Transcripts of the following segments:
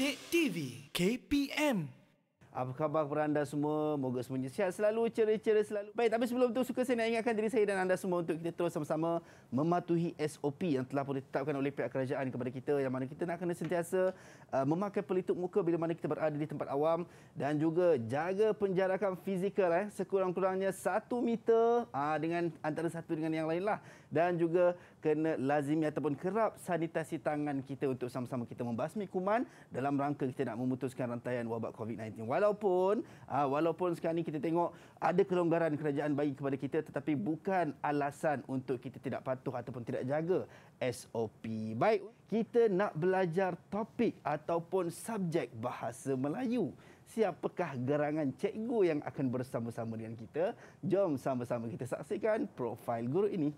Bilik TV KPM apa khabar kepada anda semua? Moga semuanya sihat selalu, ceria-ceria selalu. Baik, tapi sebelum itu, suka saya nak ingatkan diri saya dan anda semua untuk kita terus sama-sama mematuhi SOP yang telah pun ditetapkan oleh pihak kerajaan kepada kita yang mana kita nak kena sentiasa uh, memakai pelitup muka bila mana kita berada di tempat awam dan juga jaga penjarakan fizikal eh, sekurang-kurangnya satu meter uh, dengan antara satu dengan yang lainlah dan juga kena lazimi ataupun kerap sanitasi tangan kita untuk sama-sama kita membasmi kuman dalam rangka kita nak memutuskan rantaian wabak COVID-19. Walaupun ah, walaupun sekarang ni kita tengok ada kelonggaran kerajaan bagi kepada kita tetapi bukan alasan untuk kita tidak patuh ataupun tidak jaga SOP. Baik, kita nak belajar topik ataupun subjek bahasa Melayu. Siapakah gerangan cikgu yang akan bersama-sama dengan kita? Jom sama-sama kita saksikan profil guru ini.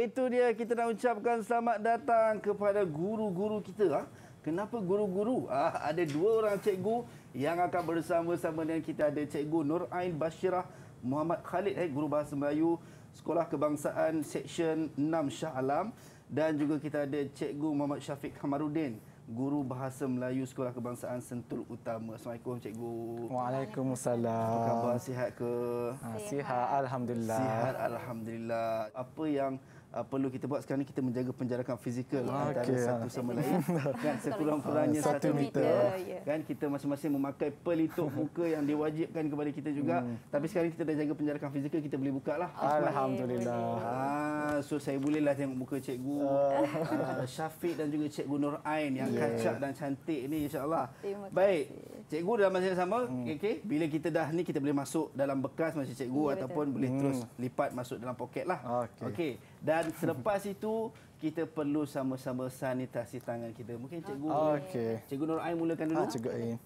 Itu dia kita nak ucapkan selamat datang kepada guru-guru kita. Ah. Kenapa guru-guru? Ah, ada dua orang cikgu yang akan bersama-sama dengan kita. Ada cikgu Nur Ain Bashirah Muhammad Khalid, eh, guru bahasa Melayu Sekolah Kebangsaan Seksyen 6 Shah Alam. Dan juga kita ada cikgu Muhammad Syafiq Hamarudin Guru Bahasa Melayu Sekolah Kebangsaan Sentul Utama. Assalamualaikum cikgu. Waalaikumsalam. Apa khabar sihat ke? Ha, sihat alhamdulillah. Sihat alhamdulillah. Apa yang uh, perlu kita buat sekarang ni kita menjaga penjarakan fizikal okay, ah, antara satu ah. sama lain kan sekurang-kurangnya satu, satu meter ya. kan kita masing-masing memakai pelitup muka yang diwajibkan kepada kita juga hmm. tapi sekarang kita dah jaga penjarakan fizikal kita boleh buka lah Alhamdulillah ah, so saya boleh lah tengok muka cikgu uh. Uh, Syafiq dan juga cikgu Nur Ain yang yeah. kacak dan cantik ni insyaAllah baik cikgu dalam masa yang sama hmm. okay, bila kita dah ni kita boleh masuk dalam bekas macam cikgu yeah, ataupun betul. boleh hmm. terus lipat masuk dalam poket lah okay. Okay. Dan selepas itu kita perlu sama-sama sanitasi tangan kita. Mungkin cikgu. Okey. Cikgu Nur Ain mulakan dulu. Ah, ha, cikgu Ain.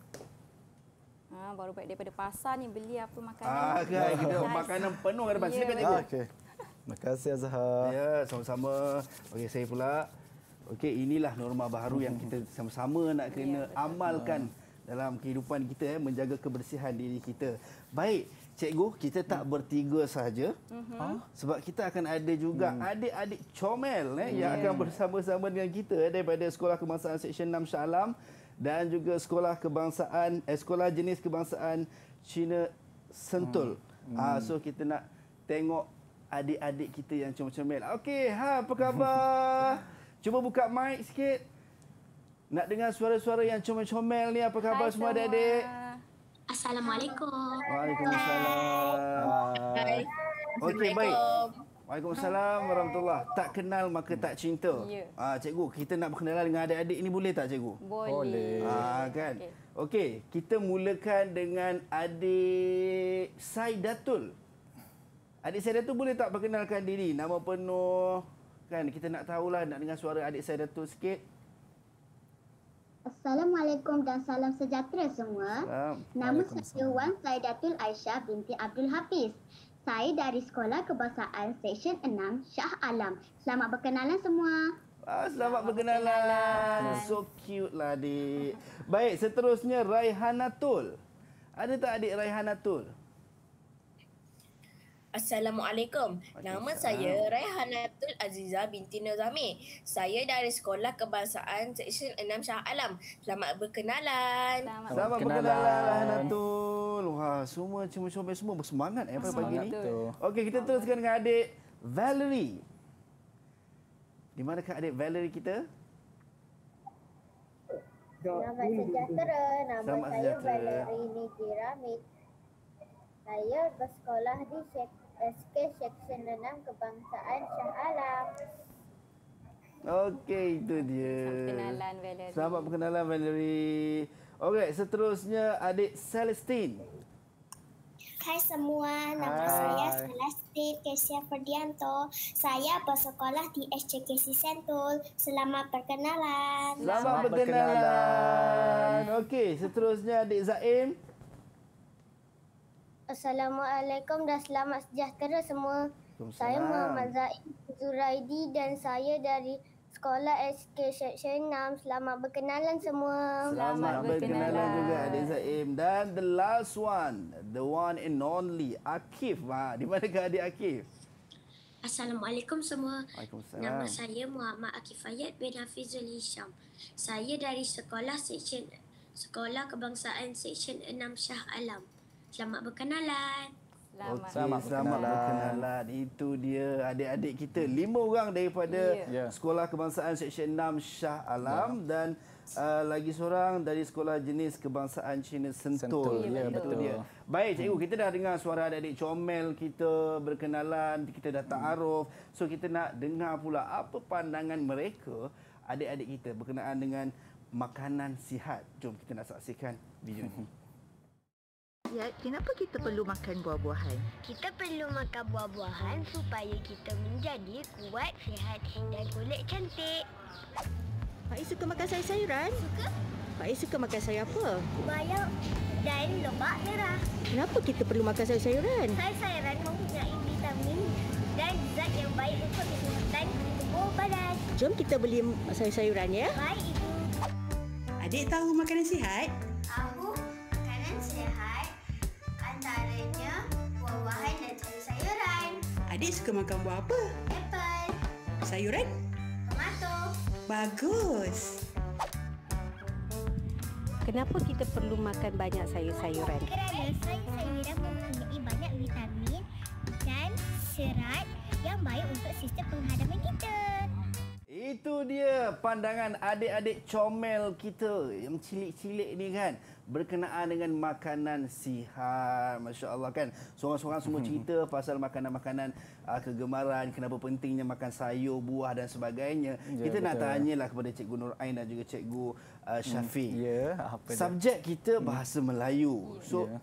Ha, baru balik daripada pasar ni beli apa makanan. Ah, okay. kita makanan penuh kat depan. Yeah, Silakan cikgu. Ah, okay. Terima kasih Azhar. Ya, sama-sama. Okey, saya pula. Okey, inilah norma baru yang kita sama-sama nak kena yeah, ya, amalkan dalam kehidupan kita eh, menjaga kebersihan diri kita. Baik. Cikgu, kita tak hmm. bertiga saja, Hmm. Ha? Sebab kita akan ada juga hmm. adik-adik comel eh, hmm. yang akan bersama-sama dengan kita eh, daripada Sekolah Kebangsaan Seksyen 6 Shalam dan juga Sekolah Kebangsaan eh, Sekolah Jenis Kebangsaan Cina Sentul. Hmm. Ah, hmm. Ha, so kita nak tengok adik-adik kita yang comel-comel. Okey, ha, apa khabar? Cuba buka mic sikit. Nak dengar suara-suara yang comel-comel ni. Apa khabar Hai, semua adik-adik? Assalamualaikum. Waalaikumsalam. Hai. Okey baik. Waalaikumsalam warahmatullahi. Tak kenal maka tak cinta. Ya. Ah cikgu, kita nak berkenalan dengan adik-adik ini boleh tak cikgu? Boleh. Ah kan. Okey, okay, kita mulakan dengan adik Saidatul. Adik Saidatul boleh tak perkenalkan diri? Nama penuh kan kita nak tahulah nak dengar suara adik Saidatul sikit. Assalamualaikum dan salam sejahtera semua. Nama saya Wan Saidatul Aisyah binti Abdul Hafiz. Saya dari Sekolah Kebangsaan Seksyen 6 Shah Alam. Selamat berkenalan semua. Ah, selamat berkenalan. So cute lah adik. Baik, seterusnya Raihanatul. Ada tak adik Raihanatul? Assalamualaikum. Nama saya Raihanatul Aziza binti Nazami. Saya dari Sekolah Kebangsaan Seksyen 6 Shah Alam. Selamat berkenalan. Selamat, berkenalan Raihanatul. Wah, semua cuma semua semua bersemangat eh pada pagi ni. Okey, kita teruskan dengan adik Valerie. Di mana ke adik Valerie kita? Nama sejahtera. Nama Selamat saya Valerie Valerie Nijiramit. Saya bersekolah di Sek eh, SK Seksyen Renang Kebangsaan Shah Alam. Okey, itu dia. Perkenalan Valerie. Selamat perkenalan Valerie. Okey, seterusnya adik Celestine. Hai semua, nama Hai. saya Celestine Kesia Ferdianto. Saya bersekolah di SCKC Sentul. Selamat perkenalan. Selamat, Selamat perkenalan. perkenalan. Okey, seterusnya adik Zaim. Assalamualaikum dan selamat sejahtera semua. Saya Muhammad Zaid Zuraidi dan saya dari Sekolah SK Section 6. Selamat berkenalan semua. Selamat, berkenalan, juga Adik Zaim. Dan the last one, the one and only, Akif. Ha, di mana ke Adik Akif? Assalamualaikum semua. Nama saya Muhammad Akif Ayat bin Hafizul Hisham. Saya dari Sekolah Section Sekolah Kebangsaan Section 6 Shah Alam. Selamat berkenalan. Selamat, selamat, selamat berkenalan. Itu dia adik-adik kita. Lima orang daripada yeah. Ya. Sekolah Kebangsaan Seksyen 6 Shah Alam. Yeah. Dan uh, lagi seorang dari Sekolah Jenis Kebangsaan Cina Sentul. Sentul. ya betul. Itu dia. Baik, cikgu. Hmm. Kita dah dengar suara adik-adik comel kita berkenalan. Kita dah ta'aruf. Hmm. So, kita nak dengar pula apa pandangan mereka, adik-adik kita berkenaan dengan makanan sihat. Jom kita nak saksikan video ini. Ayat, kenapa kita perlu makan buah-buahan? Kita perlu makan buah-buahan supaya kita menjadi kuat, sihat dan kulit cantik. Pak Is suka makan sayur-sayuran? Suka. Pak Is suka makan sayur apa? Bayam dan lobak merah. Kenapa kita perlu makan sayur-sayuran? Sayur-sayuran mempunyai vitamin dan zat yang baik untuk kesihatan tubuh badan. Jom kita beli sayur-sayuran ya. Baik, Ibu. Adik tahu makanan sihat? antaranya buah-buahan dan sayur sayuran. Adik suka makan buah apa? Apple. Sayuran? Tomato. Bagus. Kenapa kita perlu makan banyak sayur-sayuran? Kerana sayur-sayuran mempunyai banyak vitamin dan serat yang baik untuk sistem penghadaman kita. Itu dia pandangan adik-adik comel kita yang cilik-cilik ni kan berkenaan dengan makanan sihat. Masya Allah kan. Seorang-seorang semua hmm. cerita pasal makanan-makanan ah, kegemaran, kenapa pentingnya makan sayur, buah dan sebagainya. Ya, kita betul. nak tanyalah kepada Cikgu Nur Ain dan juga Cikgu uh, Syafiq. Ya, apa dia? Subjek kita hmm. bahasa hmm. Melayu. So, ya.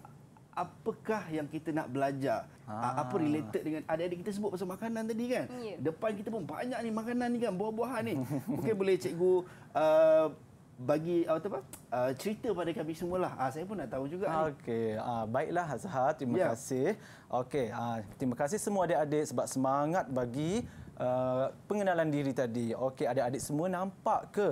apakah yang kita nak belajar? Ah, ah. Apa related dengan adik-adik kita sebut pasal makanan tadi kan? Ya. Depan kita pun banyak ni makanan ni kan, buah-buahan ni. Mungkin boleh Cikgu... Uh, bagi uh, apa uh, cerita pada kami semualah. Uh, saya pun nak tahu juga. Okey, uh, baiklah Azhar, terima ya. kasih. Okey, uh, terima kasih semua adik-adik sebab semangat bagi uh, pengenalan diri tadi. Okey, adik-adik semua nampak ke?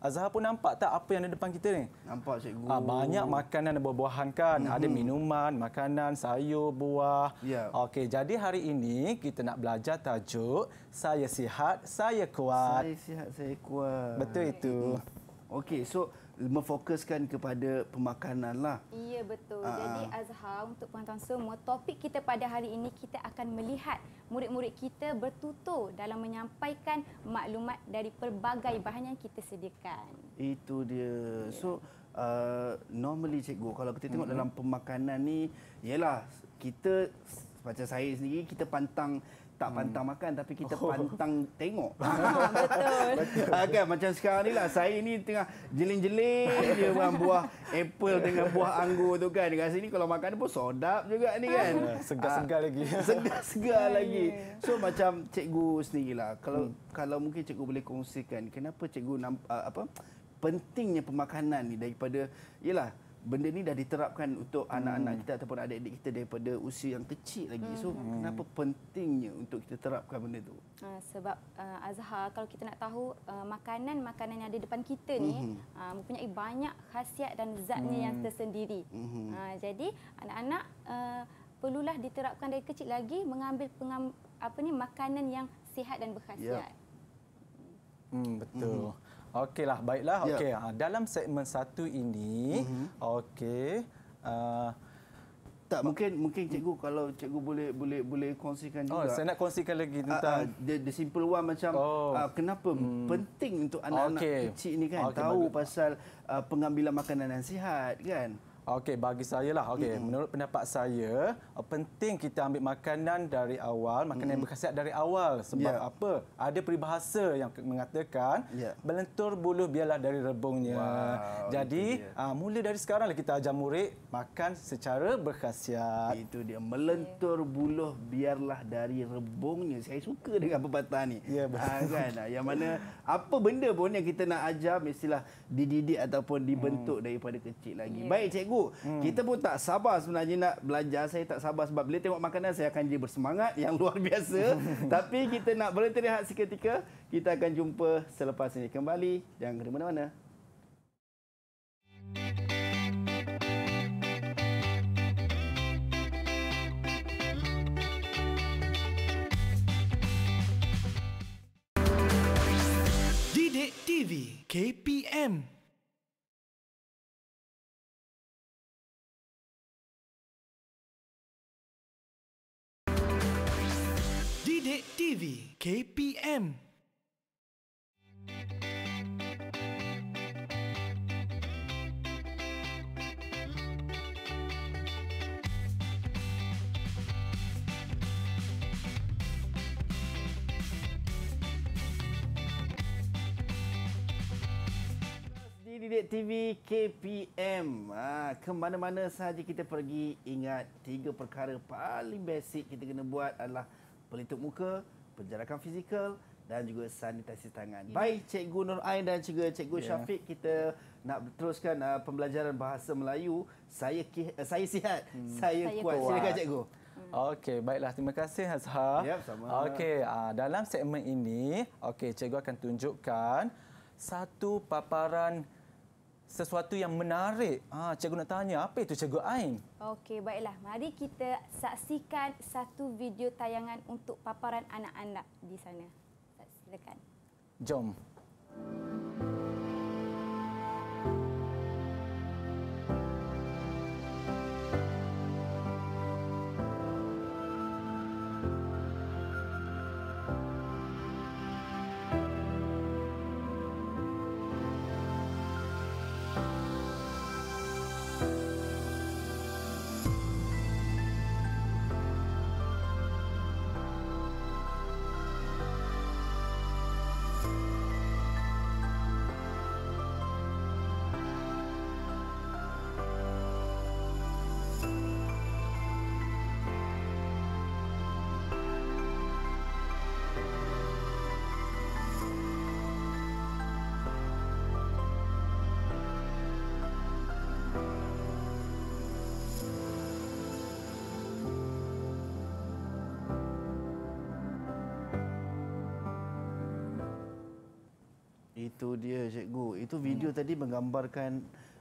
Azhar pun nampak tak apa yang ada depan kita ni? Nampak cikgu. Uh, banyak makanan dan buah-buahan kan? Mm-hmm. Ada minuman, makanan, sayur, buah. Ya. Okey, jadi hari ini kita nak belajar tajuk Saya Sihat, Saya Kuat. Saya sihat, saya kuat. Betul itu. mm Okey, so memfokuskan kepada pemakanan lah. Iya betul. Aa. Ah, Jadi ah. Azhar untuk pengantar semua, topik kita pada hari ini kita akan melihat murid-murid kita bertutur dalam menyampaikan maklumat dari pelbagai bahan yang kita sediakan. Itu dia. Yeah. So uh, normally cikgu kalau kita tengok mm-hmm. dalam pemakanan ni, yalah kita macam saya sendiri kita pantang tak hmm. pantang hmm. makan tapi kita oh. pantang tengok. Betul. Ah, kan okay, macam sekarang ni lah saya ni tengah jeling-jeling je buah, buah apple dengan buah anggur tu kan. Rasa ni kalau makan pun sodap juga ni kan. Segar-segar ah, lagi. Segar-segar ya, ya, lagi. Ya. So macam cikgu lah. kalau hmm. kalau mungkin cikgu boleh kongsikan kenapa cikgu nampak, ah, apa pentingnya pemakanan ni daripada yalah benda ni dah diterapkan untuk hmm. anak-anak kita ataupun adik-adik kita daripada usia yang kecil lagi. Hmm. So kenapa pentingnya untuk kita terapkan benda tu? Uh, sebab uh, Azhar kalau kita nak tahu uh, makanan-makanan yang ada depan kita ni hmm. uh, mempunyai banyak khasiat dan zatnya hmm. yang tersendiri. Hmm. Uh, jadi anak-anak uh, perlulah diterapkan dari kecil lagi mengambil pengam, apa ni makanan yang sihat dan berkhasiat. Yep. Ya. Hmm betul. Hmm. Okeylah, baiklah. Ya. Okey, ah, dalam segmen satu ini, uh-huh. okey. Uh, tak mungkin mungkin cikgu kalau cikgu boleh boleh boleh kongsikan oh, juga. Oh, saya nak kongsikan lagi ah, tentang uh, uh, the, simple one macam oh. uh, kenapa hmm. penting untuk anak-anak okay. kecil ni kan okay, tahu bagus. pasal uh, pengambilan makanan yang sihat kan? Okey, bagi saya lah. Okey, mm menurut pendapat saya, eh, penting kita ambil makanan dari awal, makanan mm yang berkhasiat dari awal. Sebab yeah. apa? Ada peribahasa yang mengatakan, yeah. belentur bulu biarlah dari rebungnya. Wow, Jadi, uh, mula dari sekarang lah kita ajar murid makan secara berkhasiat. Itu dia, melentur buluh biarlah dari rebungnya. Saya suka dengan pepatah ni. Ya, yeah, betul. Ha, kan? Ah, yang mana, apa benda pun yang kita nak ajar, mestilah dididik ataupun dibentuk hmm. daripada kecil lagi. Yeah. Baik, cikgu tunggu. Hmm. Kita pun tak sabar sebenarnya nak belajar. Saya tak sabar sebab bila tengok makanan saya akan jadi bersemangat yang luar biasa. Tapi kita nak berhenti rehat seketika. Kita akan jumpa selepas ini kembali. Jangan ke mana-mana. TV KPM TV KPM Didik TV KPM ha, Kemana-mana sahaja kita pergi Ingat tiga perkara paling basic kita kena buat adalah pelitup muka, penjarakan fizikal dan juga sanitasi tangan. Yeah. Baik Cikgu Nur Ain dan juga Cikgu yeah. Syafiq kita nak teruskan uh, pembelajaran bahasa Melayu. Saya ki- uh, saya sihat, hmm. saya, saya kuat. kuat. Silakan Cikgu. Hmm. Okey, baiklah terima kasih Azhar. Yep, sama. Okey, uh, dalam segmen ini, okey cikgu akan tunjukkan satu paparan sesuatu yang menarik. Ha, cikgu nak tanya, apa itu Cikgu Ain? Okey, baiklah. Mari kita saksikan satu video tayangan untuk paparan anak-anak di sana. Silakan. Jom. Jom. itu dia cikgu. Itu video hmm. tadi menggambarkan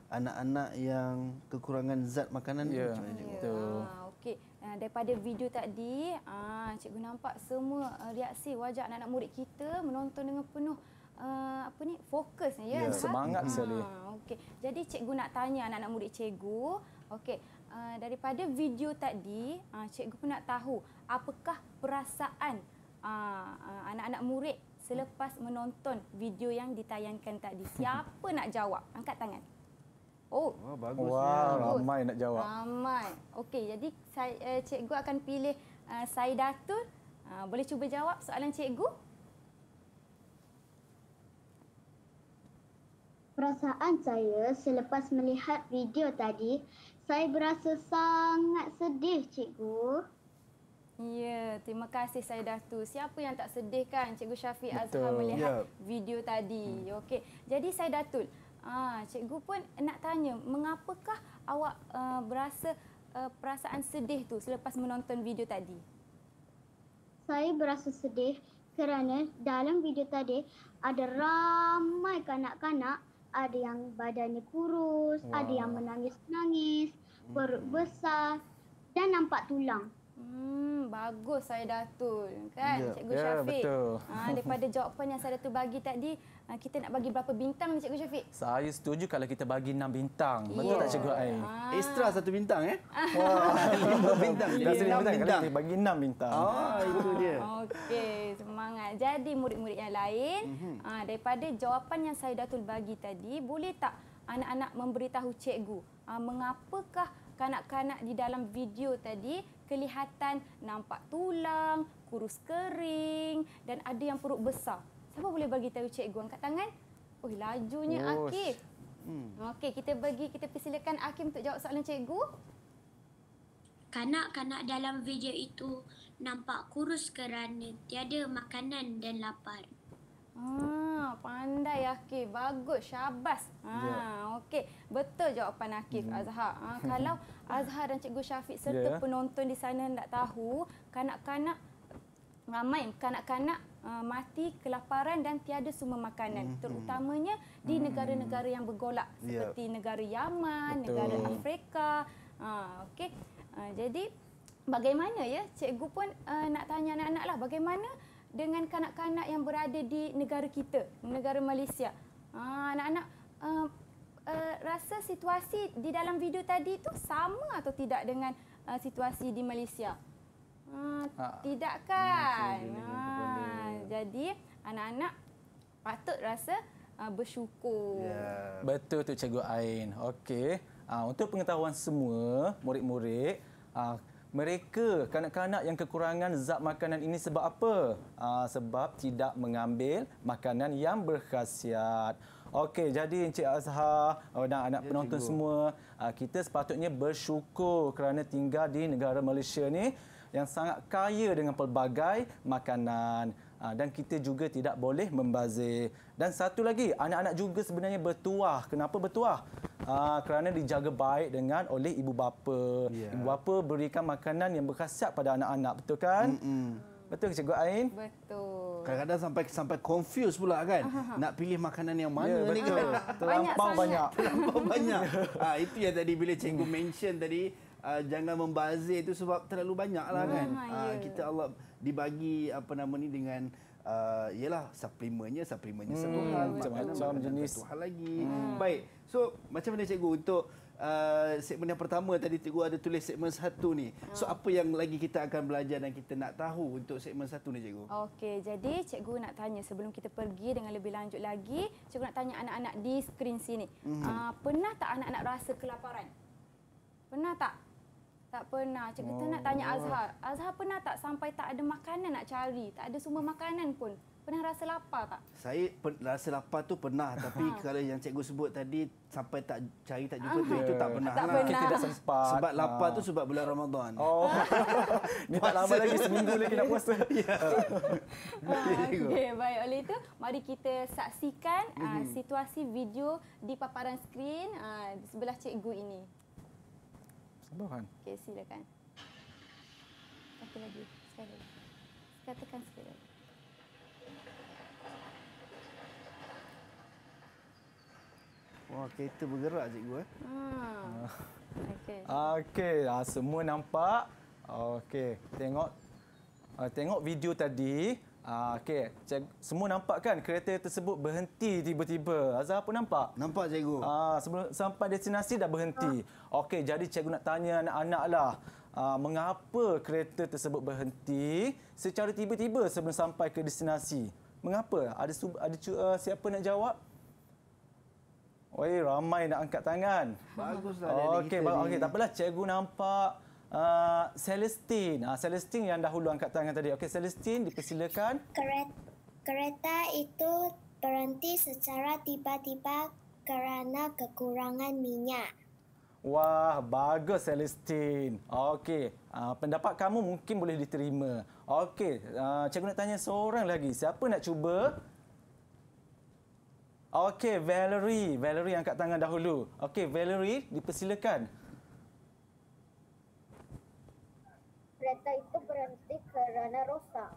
anak-anak yang kekurangan zat makanan yeah. macam mana cikgu? Yeah. Ah, Okey, uh, daripada video tadi, ah, cikgu nampak semua uh, reaksi wajah anak-anak murid kita menonton dengan penuh uh, apa ni fokus. Ya, yeah. Yeah. semangat hmm. sekali. Ah, Okey, jadi cikgu nak tanya anak-anak murid cikgu. Okey, uh, daripada video tadi, uh, cikgu pun nak tahu apakah perasaan uh, uh, anak-anak murid selepas menonton video yang ditayangkan tadi. Siapa nak jawab? Angkat tangan. Oh, Wah, bagus. Wah, ramai nak jawab. Ramai. Okey, jadi saya uh, cikgu akan pilih uh, Saidatul. Uh, boleh cuba jawab soalan cikgu? Perasaan saya selepas melihat video tadi, saya berasa sangat sedih, cikgu. Ya, terima kasih saya Datu. Siapa yang tak sedih kan Cikgu Syafiq Azhar melihat ya. video tadi. Hmm. Okey. Jadi saya Datul. Ah, cikgu pun nak tanya, mengapakah awak uh, berasa uh, perasaan sedih tu selepas menonton video tadi? Saya berasa sedih kerana dalam video tadi ada ramai kanak-kanak, ada yang badannya kurus, wow. ada yang menangis-nangis, perut hmm. besar dan nampak tulang. Hmm bagus saya Datul kan yeah. Cikgu yeah, Syafiq. Betul. Ha daripada jawapan yang saya Datul bagi tadi ah, kita nak bagi berapa bintang ni Cikgu Syafiq? Saya setuju kalau kita bagi 6 bintang. Yeah. Betul tak Cikgu Ain? Ah. Extra satu bintang eh? Wah, 5 bintang. Dah sini bintang. bintang. Kalau bagi 6 bintang. Ah, itu dia. Okey, semangat. Jadi murid-murid yang lain, mm -hmm. daripada jawapan yang saya Datul bagi tadi, boleh tak anak-anak memberitahu Cikgu mengapakah kanak-kanak di dalam video tadi kelihatan nampak tulang, kurus kering dan ada yang perut besar. Siapa boleh bagi tahu cikgu angkat tangan? Oh, lajunya Bos. Akif. Hmm. Okey, kita bagi kita persilakan Akif untuk jawab soalan cikgu. Kanak-kanak dalam video itu nampak kurus kerana tiada makanan dan lapar. Hmm. Ah, pandai Akif. Bagus. Syabas. Ha, yeah. Ya. Okey. Betul jawapan Akif mm. Azhar. Ha, kalau Azhar dan Cikgu Syafiq serta yeah. Ya. penonton di sana nak tahu, kanak-kanak ramai kanak-kanak uh, mati kelaparan dan tiada sumber makanan hmm terutamanya di hmm. negara-negara yang bergolak ya. seperti negara Yaman, Betul. negara Afrika. Ha okey. Uh, jadi bagaimana ya cikgu pun uh, nak tanya anak-anaklah bagaimana dengan kanak-kanak yang berada di negara kita, negara Malaysia. Ha, anak-anak uh, uh, rasa situasi di dalam video tadi itu sama atau tidak dengan uh, situasi di Malaysia? ha, ah, tidak kan? Ha, jadi anak-anak patut rasa uh, bersyukur. Yeah. Betul tu Cikgu Ain. Okey. Uh, untuk pengetahuan semua murid-murid, uh, mereka kanak-kanak yang kekurangan zat makanan ini sebab apa? Aa, ah, sebab tidak mengambil makanan yang berkhasiat. Okey, jadi Encik Azhar dan anak ya, penonton cikgu. semua, ah, kita sepatutnya bersyukur kerana tinggal di negara Malaysia ni yang sangat kaya dengan pelbagai makanan. Ah, dan kita juga tidak boleh membazir. Dan satu lagi, anak-anak juga sebenarnya bertuah. Kenapa bertuah? Ha, kerana dijaga baik dengan oleh ibu bapa. Yeah. Ibu bapa berikan makanan yang berkhasiat pada anak-anak, betul kan? Mm-mm. Betul ke Cikgu Ain? Betul. Kadang-kadang sampai sampai confuse pula kan? Aha. Nak pilih makanan yang mana yeah, ni ke? Terlampau banyak. Terlampau banyak. ha, itu yang tadi bila Cikgu mention tadi, uh, jangan membazir itu sebab terlalu banyak lah kan? Ha, Kita Allah dibagi apa nama ni dengan uh, yalah suplemennya suplemennya hmm, satu hal macam-macam jenis satu hal lagi hmm. baik so macam mana cikgu untuk Uh, segmen yang pertama tadi cikgu ada tulis segmen satu ni. So hmm. apa yang lagi kita akan belajar dan kita nak tahu untuk segmen satu ni cikgu? Okey, jadi cikgu nak tanya sebelum kita pergi dengan lebih lanjut lagi, cikgu nak tanya anak-anak di skrin sini. Hmm. Uh, pernah tak anak-anak rasa kelaparan? Pernah tak? Tak pernah. Cikgu oh. tu nak tanya oh. Azhar. Azhar pernah tak sampai tak ada makanan nak cari? Tak ada semua makanan pun? Pernah rasa lapar tak? Saya per- rasa lapar tu pernah. Tapi kalau yang cikgu sebut tadi, sampai tak cari tak jumpa uh tu, ah. itu tak pernah. Tak lah. pernah. Kita dah Sebab ha. lapar tu ah. sebab bulan Ramadan. Oh. Ni tak lama lagi, seminggu lagi nak puasa. Ya. Ah. Okay, baik. Oleh itu, mari kita saksikan uh, situasi video di paparan skrin uh, sebelah cikgu ini. Bahan. Okey, silakan. Satu lagi. Sekali lagi. Katakan sekali lagi. Wah, kereta bergerak cikgu eh. Hmm. Ah. Okey. Okey, ah, semua nampak. Okey, tengok. Ah, tengok video tadi. Ah, Okey, semua nampak kan kereta tersebut berhenti tiba-tiba. Azhar apa nampak? Nampak cikgu. Ah, sebelum sampai destinasi dah berhenti. Ah. Okey, jadi cikgu nak tanya anak-anak lah. Ah, mengapa kereta tersebut berhenti secara tiba-tiba sebelum sampai ke destinasi? Mengapa? Ada, ada uh, siapa nak jawab? Oi, ramai nak angkat tangan. Baguslah oh, ada okay, kita ba Okey, tak apalah cikgu nampak Uh, Celestine. Uh, Celestine yang dahulu angkat tangan tadi. Okey, Celestine dipersilakan. Kereta, itu berhenti secara tiba-tiba kerana kekurangan minyak. Wah, bagus Celestine. Okey, uh, pendapat kamu mungkin boleh diterima. Okey, uh, cikgu nak tanya seorang lagi. Siapa nak cuba? Okey, Valerie. Valerie angkat tangan dahulu. Okey, Valerie dipersilakan. kereta itu berhenti kerana rosak.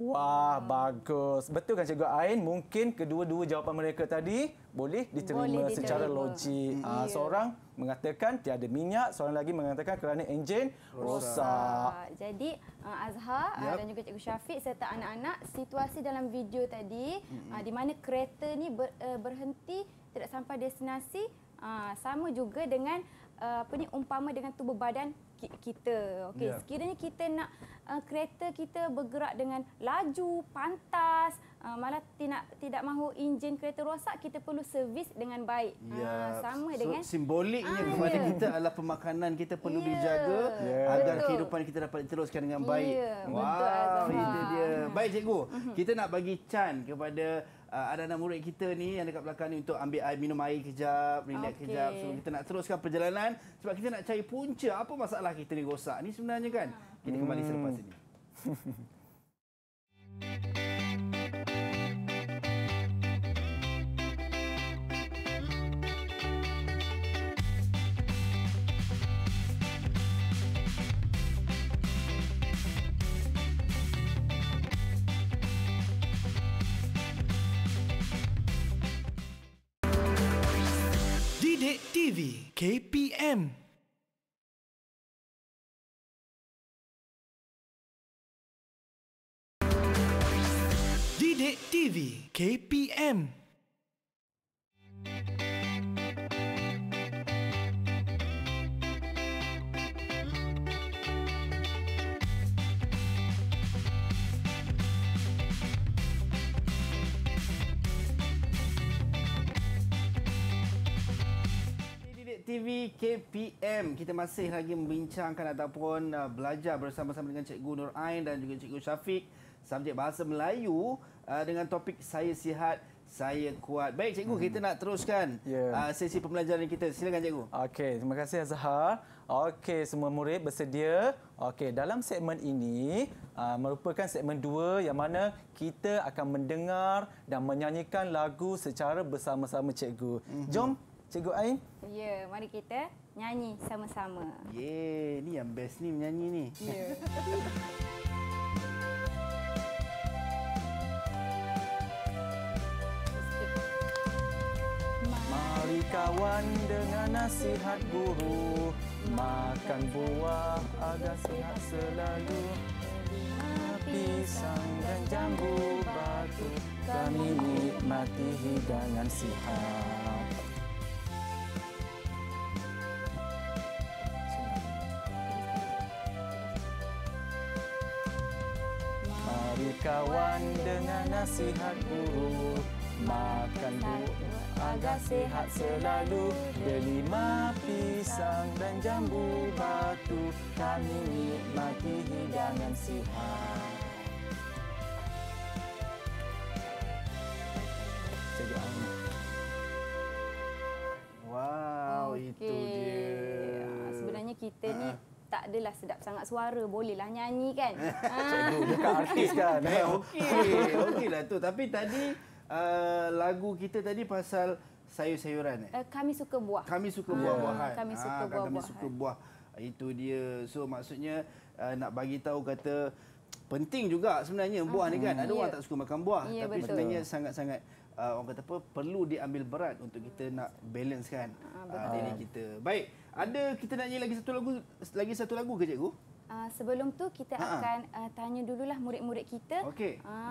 Wah, bagus. Betul kan Cikgu Ain? Mungkin kedua-dua jawapan mereka tadi boleh diterima, boleh diterima. secara logik. Ya. Ha, seorang mengatakan tiada minyak, seorang lagi mengatakan kerana enjin rosak. rosak. Jadi, uh, Azhar uh, yep. dan juga Cikgu Syafiq serta anak-anak, situasi dalam video tadi mm -hmm. di mana kereta ni ber, berhenti tidak sampai destinasi sama juga dengan apa ni umpama dengan tubuh badan kita. Okey, yeah. sekiranya kita nak uh, kereta kita bergerak dengan laju, pantas, uh, malah tidak tidak mahu enjin kereta rosak, kita perlu servis dengan baik. Yeah. Ya. Uh, sama so, dengan simboliknya ah, ya. kepada yeah. kita adalah pemakanan kita perlu yeah. dijaga yeah. agar betul. kehidupan kita dapat diteruskan dengan baik. Yeah, ya, wow, betul, itu dia. Ah. Baik cikgu, mhm. kita nak bagi can kepada uh, ada anak murid kita ni yang dekat belakang ni untuk ambil air minum air kejap, relax okay. kejap. So kita nak teruskan perjalanan sebab kita nak cari punca apa masalah kita ni rosak ni sebenarnya kan. Kita kembali selepas hmm. ini. TV KPM Didik TV KPM KPM kita masih lagi membincangkan ataupun uh, belajar bersama-sama dengan Cikgu Nur Ain dan juga Cikgu Syafiq subjek bahasa Melayu uh, dengan topik saya sihat saya kuat. Baik cikgu hmm. kita nak teruskan yeah. uh, sesi pembelajaran kita. Silakan cikgu. Okey, terima kasih Azhar. Okey, semua murid bersedia? Okey, dalam segmen ini uh, merupakan segmen dua yang mana kita akan mendengar dan menyanyikan lagu secara bersama-sama cikgu. Mm-hmm. Jom Cikgu Ain. Ya, mari kita nyanyi sama-sama. Ye, yeah, ni yang best ni menyanyi ni. Ya. Yeah. kawan dengan nasihat guru makan buah agar sihat selalu pisang dan jambu batu kami nikmati hidangan sihat makan dengan nasihat guru Makan bu agak sehat selalu Delima pisang dan jambu batu Kami nikmati hidangan sihat ah. Wow, itu ah, sebenarnya kita ni ah tak adalah sedap sangat suara bolehlah nyanyi kan ha. cikgu bukan artis kan eh, okey okey lah tu tapi tadi uh, lagu kita tadi pasal sayur-sayuran eh? eh kami suka buah kami suka hmm. Ah, buah-buahan kami suka buah-buahan kami suka eh. buah itu dia so maksudnya uh, nak bagi tahu kata penting juga sebenarnya buah hmm. ni kan ada yeah. orang ya. tak suka makan buah yeah, tapi betul. sebenarnya sangat-sangat uh, orang kata apa perlu diambil berat untuk kita nak balance kan ah, uh, diri kita baik ada kita nak nyanyi lagi satu lagu lagi satu lagu ke cikgu? Uh, sebelum tu kita Ha-ha. akan uh, tanya dululah murid-murid kita. Okey. Ah,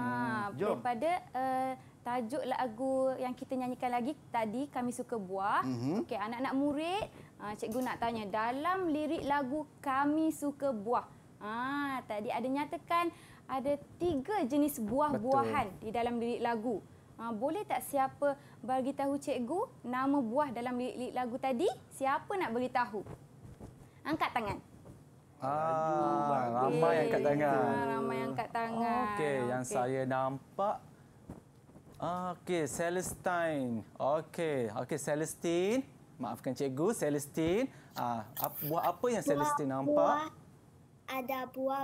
hmm, jom. daripada uh, tajuk lagu yang kita nyanyikan lagi tadi kami suka buah. Mm-hmm. Okey, anak-anak murid, uh, cikgu nak tanya dalam lirik lagu kami suka buah. Ah, tadi ada nyatakan ada tiga jenis buah-buahan di dalam lirik lagu. Ah, boleh tak siapa bagi tahu cikgu nama buah dalam lirik lagu tadi? Siapa nak bagi tahu? Angkat tangan. Ah, Aduh, ramai yang angkat tangan. Ha, ramai yang angkat tangan. Okey, okay. yang saya nampak Okey, Celestine. Okey, okey Celestine. Maafkan cikgu, Celestine. Ah, buah apa yang buah, Celestine nampak? Buah ada buah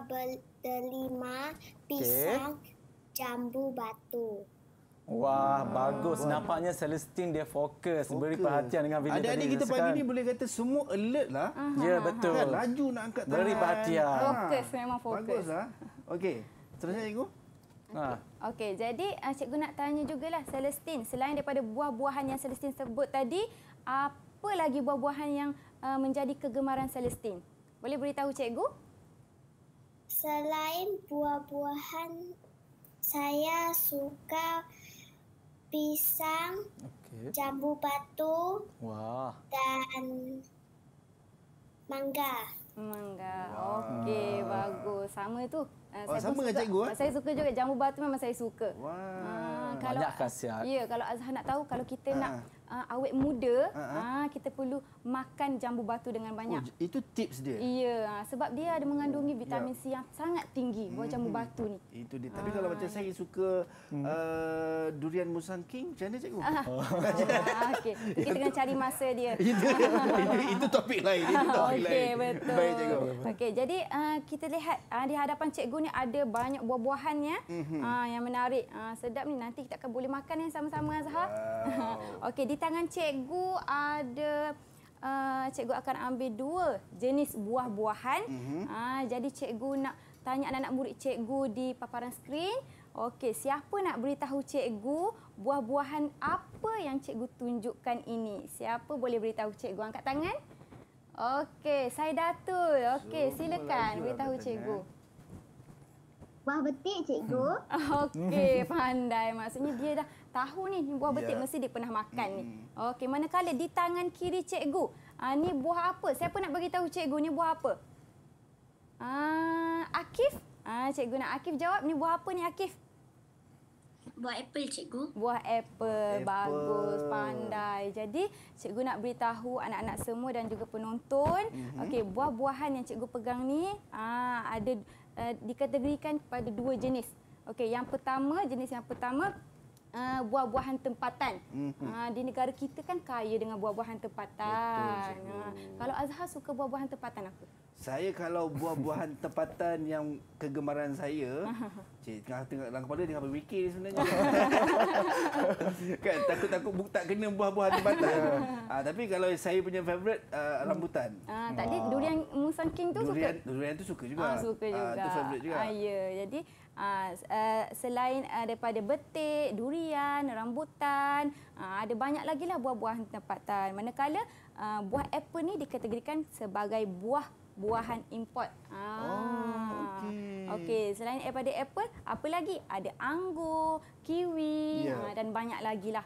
berlima, pisang, okay. jambu batu. Wah, hmm. bagus. Wah. Nampaknya Celestine dia fokus, fokus. beri perhatian dengan video Adik-adik tadi. Adik-adik kita pagi ni boleh kata semua alert lah. uh Ya, betul. Kan, laju nak angkat tangan. Beri perhatian. Ha. Fokus, memang fokus. Bagus lah. Okey, terusnya cikgu. Ha. Okey, ha. jadi ah, cikgu nak tanya lah Celestine, selain daripada buah-buahan yang Celestine sebut tadi, apa lagi buah-buahan yang ah, menjadi kegemaran Celestine? Boleh beritahu cikgu? Selain buah-buahan, saya suka pisang, okay. jambu batu, Wah. dan mangga. Mangga. Okey, bagus. Sama tu. Eh, oh, saya sama dengan cikgu. Eh? Saya suka juga jambu batu memang saya suka. Wah. Uh, kalau, Banyak khasiat. Ya, kalau Azhar nak tahu, kalau kita uh. nak ah uh, awet muda, uh-huh. uh, kita perlu makan jambu batu dengan banyak. Oh, itu tips dia. Iya, uh, sebab dia ada mengandungi oh, vitamin yeah. C ya. yang sangat tinggi buah jambu hmm, batu ni. Itu dia. Tapi uh, kalau ah, macam saya ya. suka hmm. uh, durian musang king, macam mana cikgu? Uh, oh. Okey, kita tengah cari masa dia. itu, itu topik lain. Itu topik okay, lain. betul. Baik cikgu. Okey, jadi uh, kita lihat uh, di hadapan cikgu ni ada banyak buah-buahan ya. Mm-hmm. Uh, yang menarik. Uh, sedap ni nanti kita akan boleh makan yang sama-sama Azhar. Wow. Okey, di tangan cikgu ada uh, cikgu akan ambil dua jenis buah-buahan. Mm -hmm. uh, jadi cikgu nak tanya anak-anak murid cikgu di paparan skrin. Okey, siapa nak beritahu cikgu buah-buahan apa yang cikgu tunjukkan ini? Siapa boleh beritahu cikgu? Angkat tangan. Okey, saya Datul. Okey, so, silakan beritahu cikgu. Eh buah betik cikgu. Hmm. Okey, pandai. Maksudnya dia dah tahu ni buah betik ya. mesti dia pernah makan hmm. ni. Okey, manakala di tangan kiri cikgu. Ha, ni buah apa? Siapa nak bagi tahu cikgu ni buah apa? Ah, Akif. Ah, cikgu nak Akif jawab ni buah apa ni Akif? Buah apple cikgu. Buah apple. Bagus, pandai. Jadi cikgu nak beritahu anak-anak semua dan juga penonton. Mm -hmm. Okey, buah-buahan yang cikgu pegang ni ah ada Uh, dikategorikan kepada dua jenis. Okey, yang pertama jenis yang pertama Uh, buah-buahan tempatan. Mm-hmm. Uh, di negara kita kan kaya dengan buah-buahan tempatan. Betul, uh, kalau Azhar suka buah-buahan tempatan apa? Saya kalau buah-buahan tempatan yang kegemaran saya, cik tengah tengah dalam kepala tengah berfikir sebenarnya. kan takut-takut buk tak kena buah-buahan tempatan. ah, tapi kalau saya punya favorite uh, ah, rambutan. Ah, tadi durian Musang King tu durian, suka. Durian tu suka juga. Ah, suka juga. Ah, tu favorite juga. Ah, ya. Jadi Ah, eh, selain uh, daripada betik, durian, rambutan, ah, ada banyak lagi lah buah buahan tempatan. Manakala uh, buah apple ni dikategorikan sebagai buah buahan import. Ah. Oh, okey. Okey, selain daripada apple, apa lagi? Ada anggur, kiwi yeah. Ya. dan banyak lagi lah.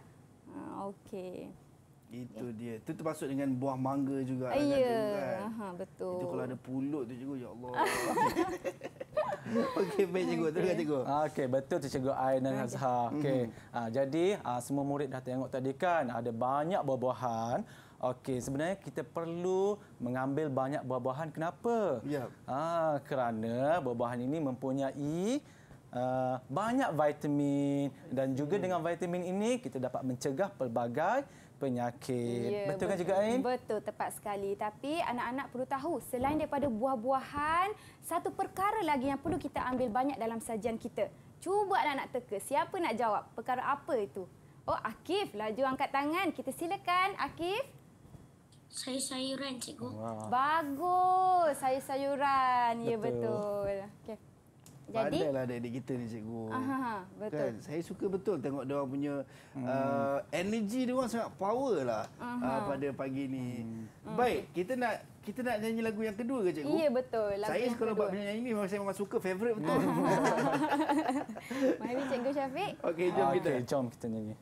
Okay. Itu ya. dia. Itu termasuk dengan buah mangga juga. Ya, ada, kan? Aha, betul. Itu kalau ada pulut tu cikgu, ya Allah. Okey, baik cikgu. Terima kasih cikgu. Okey, betul tu cikgu Ain dan Azhar. Okey, mm-hmm. uh, jadi uh, semua murid dah tengok tadi kan, ada banyak buah-buahan. Okey, sebenarnya kita perlu mengambil banyak buah-buahan. Kenapa? Ya. Ah, kerana buah-buahan ini mempunyai Uh, banyak vitamin dan juga hmm. dengan vitamin ini kita dapat mencegah pelbagai penyakit. Ya, betul kan juga Ain? Betul tepat sekali. Tapi anak-anak perlu tahu selain daripada buah-buahan, satu perkara lagi yang perlu kita ambil banyak dalam sajian kita. Cuba anak-anak teka, siapa nak jawab? Perkara apa itu? Oh, Akif laju angkat tangan. Kita silakan Akif. Sayur-sayuran, cikgu. Wow. Bagus. Sayur-sayuran. Ya betul. okay jadi, padahlah adik-adik kita ni cikgu. Ha betul. Kan? Saya suka betul tengok dia orang punya hmm. uh, energy dia orang sangat power lah uh, pada pagi ni. Hmm. Baik, kita nak kita nak nyanyi lagu yang kedua ke cikgu? Ya betul. Lagu saya kalau buat penyanyi ini memang saya memang suka favorite betul. Mari cikgu Syafiq. Okey, jom okay, ah, kita. Okey, jom kita nyanyi.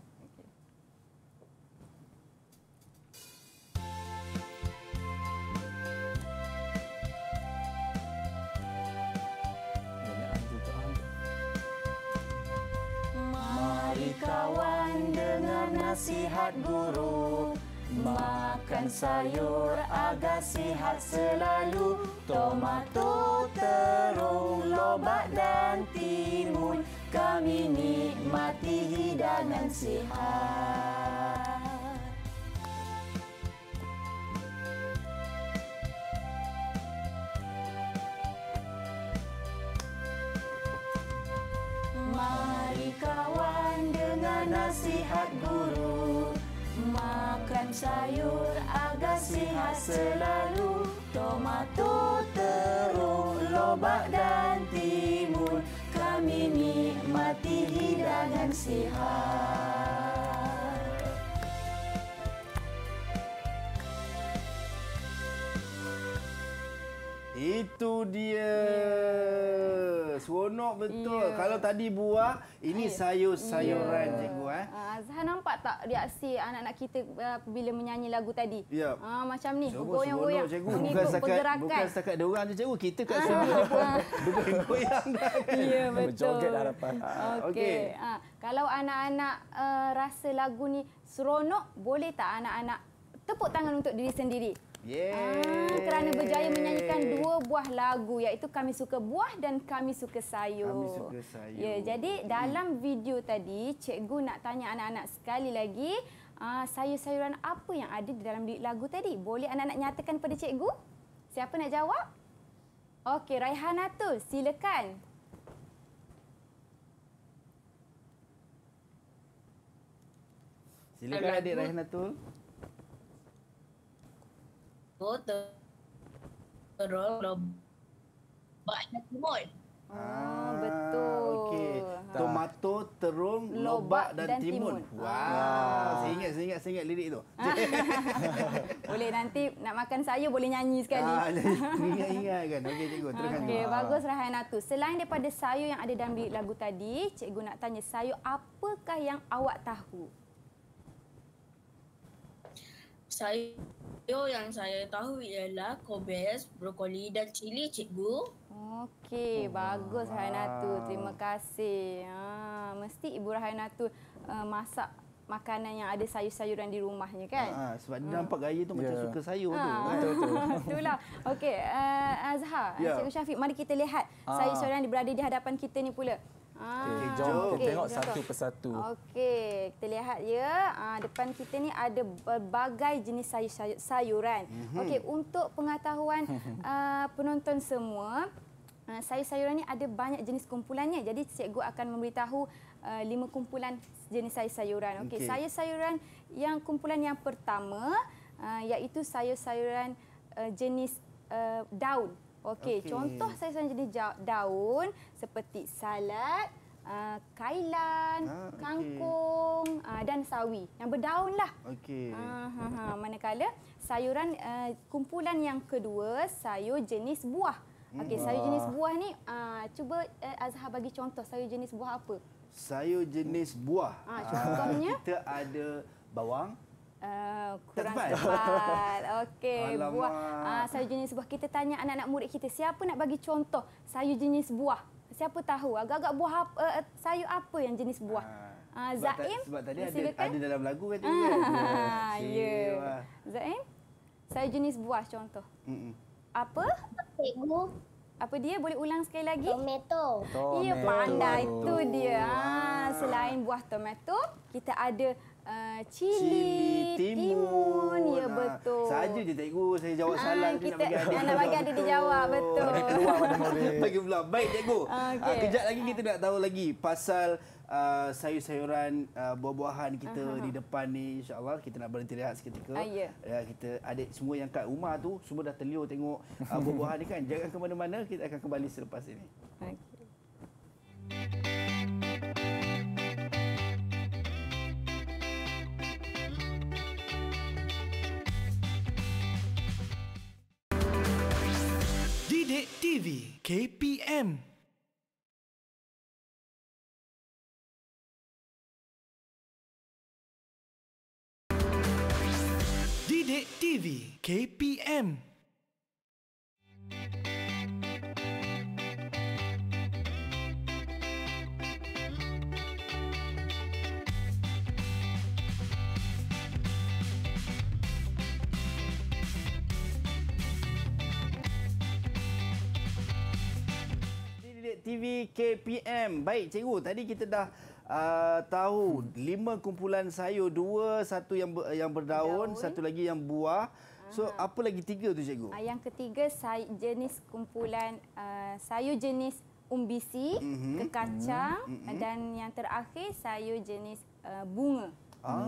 sihat guru Makan sayur agar sihat selalu Tomato, terung, lobak dan timun Kami nikmati hidangan sihat Mari kawan nasihat guru Makan sayur agar sihat selalu Tomato, terung, lobak dan timun Kami nikmati hidangan sihat Itu dia. Yeah. Seronok betul. Yeah. Kalau tadi buah, ini sayur-sayuran yeah. cikgu. Eh. Ah, Zahan nampak tak reaksi anak-anak kita ah, bila menyanyi lagu tadi? Yeah. Ya. Ha, macam ni, goyang-goyang. Cikgu, bukan, bukan, setakat, bukan setakat diorang je cikgu. Kita kat ah. sini pun goyang-goyang Ya, yeah, betul. Joget dah dapat. Okey. Kalau anak-anak uh, rasa lagu ni seronok, boleh tak anak-anak tepuk tangan untuk diri sendiri? Yeay. Ah, kerana berjaya menyanyikan dua buah lagu iaitu Kami Suka Buah dan Kami Suka Sayur. Kami Suka Sayur. Ya, jadi dalam video tadi, cikgu nak tanya anak-anak sekali lagi, ah, sayur-sayuran apa yang ada di dalam lagu tadi? Boleh anak-anak nyatakan pada cikgu? Siapa nak jawab? Okey, Raihana tu, silakan. Silakan adik Raihana tu terung, lobak, lobaknya timun. Ah, ah betul. Okey. Ha. Tomato, terung, lobak, lobak dan, dan timun. timun. Wah, wow. Ah. saya ingat saya ingat saya ingat lirik itu. tu. Ah. boleh nanti nak makan sayur boleh nyanyi sekali. Ah, ingat ingat kan. Okey cikgu, teruskan. Okey, bagus Rahayanatu. Selain daripada sayur yang ada dalam lagu tadi, cikgu nak tanya sayur apakah yang awak tahu? saya Yo, yang saya tahu ialah kobes, brokoli dan cili, cikgu. Okey, oh, bagus Hainatu. Terima kasih. Ha, mesti Ibu Hainatu uh, masak makanan yang ada sayur-sayuran di rumahnya kan? Ha, sebab dia ha. nampak gaya tu yeah. macam ya. suka sayur ha. tu. Betul-betul. Itulah. Okey, uh, Azhar, yeah. Cikgu Syafiq, mari kita lihat ha. sayur-sayuran yang berada di hadapan kita ni pula. Ah. Okay, jom okay, kita tengok jom. satu persatu. Okey, kita lihat ya. Ah depan kita ni ada berbagai jenis sayur-sayuran. Mm-hmm. Okey, untuk pengetahuan uh, penonton semua, uh, sayur-sayuran ni ada banyak jenis kumpulannya. Jadi cikgu akan memberitahu uh, lima kumpulan jenis sayur-sayuran. Okey, okay. sayur-sayuran yang kumpulan yang pertama uh, iaitu sayur-sayuran uh, jenis uh, daun. Okey, okay. contoh saiz jenis daun seperti salad, uh, kailan, ah, okay. kangkung uh, dan sawi yang berdaun lah. Okey. Uh, ha manakala sayuran uh, kumpulan yang kedua sayur jenis buah. Hmm, okey, sayur jenis buah ni uh, cuba uh, Azhar bagi contoh sayur jenis buah apa? Sayur jenis buah. Ah, contohnya kita ada bawang, Ah, kurang tepat. tepat. Okey, buah. Uh, ah, sayur jenis buah. Kita tanya anak-anak murid kita, siapa nak bagi contoh sayur jenis buah? Siapa tahu? Agak-agak buah apa, uh, eh, eh, sayur apa yang jenis buah? Uh, sebab Zaim? Ta- sebab tadi ada, ada dalam lagu kan? Uh, ya. ya. Zaim? Sayur jenis buah contoh. Mm-mm. Apa? Cikgu. Apa dia? Boleh ulang sekali lagi? Tomato. tomato. Ya, pandai. Itu dia. Ha, selain buah tomato, kita ada Uh, eh, cili, cili, timun, ya nah. betul. Saja je cikgu saya jawab uh, ah, salah kita nak bagi ada oh, dia jawab betul. Bagi pula. Baik cikgu. Uh, ah, okay. uh, kejap lagi kita ah. nak tahu lagi pasal uh, sayur-sayuran uh, buah-buahan kita uh-huh. di depan ni insya kita nak berhenti rehat seketika. Uh, yeah. uh, ya, kita adik semua yang kat rumah tu semua dah terliur tengok uh, buah-buahan ni kan. Jangan ke mana-mana kita akan kembali selepas ini. Okay. TV KPM Didik TV KPM TV KPM. Baik, cikgu. Tadi kita dah uh, tahu lima kumpulan sayur. Dua, satu yang ber, yang berdaun, Daun. satu lagi yang buah. So, apa lagi tiga tu cikgu? Ah, yang ketiga, say, jenis kumpulan uh, sayur jenis umbisi, mm -hmm. kekacang. Mm -hmm. Dan yang terakhir, sayur jenis uh, bunga. Ah,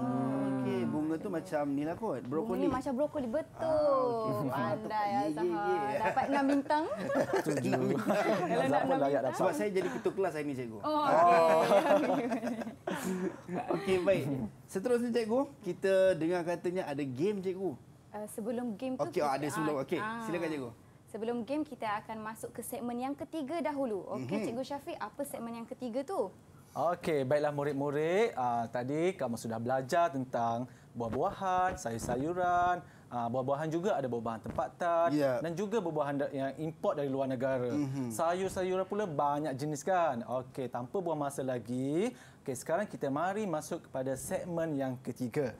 okey. Hmm. Bunga tu macam ni lah kot. Brokoli. Ini macam brokoli. Ah, Betul. Ah, okay. Pandai Dapat enam bintang. Kalau nak enam bintang. dapat. Sebab saya jadi ketua kelas hari ni, cikgu. Oh. Ah. Okey, okay, baik. Seterusnya, cikgu. Kita dengar katanya ada game, cikgu. Uh, sebelum game tu... Okey, oh, ada sebelum. Ah, okey, ah. silakan, cikgu. Sebelum game, kita akan masuk ke segmen yang ketiga dahulu. Okey, mm-hmm. Cikgu Syafiq, apa segmen yang ketiga tu? Okey, baiklah murid-murid. Uh, tadi kamu sudah belajar tentang buah-buahan, sayur-sayuran. Uh, buah-buahan juga ada buah-buahan tempatan. Yeah. Dan juga buah-buahan yang import dari luar negara. Mm-hmm. Sayur-sayuran pula banyak jenis kan? Okey, tanpa buang masa lagi. Okey, sekarang kita mari masuk kepada segmen yang ketiga.